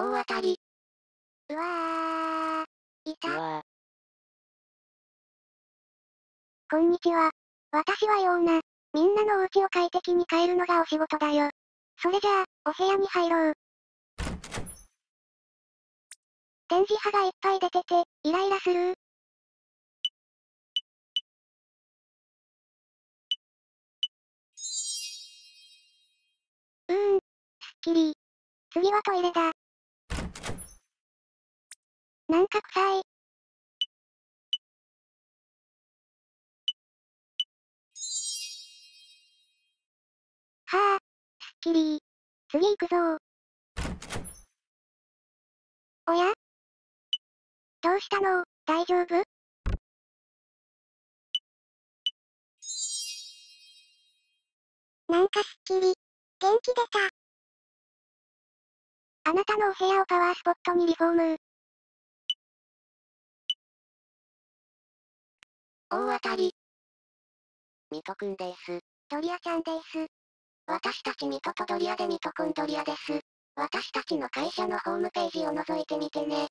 大当たり。うわあ、いた。こんにちは。私はような、みんなのお家を快適に変えるのがお仕事だよ。それじゃあ、お部屋に入ろう。電磁波がいっぱい出てて、イライラするうーん、すっきり。次はトイレだ。なんか臭い。はあ、すっきり次行くぞおやどうしたの大丈夫なんかすっきり元気出たあなたのお部屋をパワースポットにリフォーム大当たり。ミトくんです。ドリアちゃんです。私たちミトとドリアでミトコンドリアです。私たちの会社のホームページを覗いてみてね。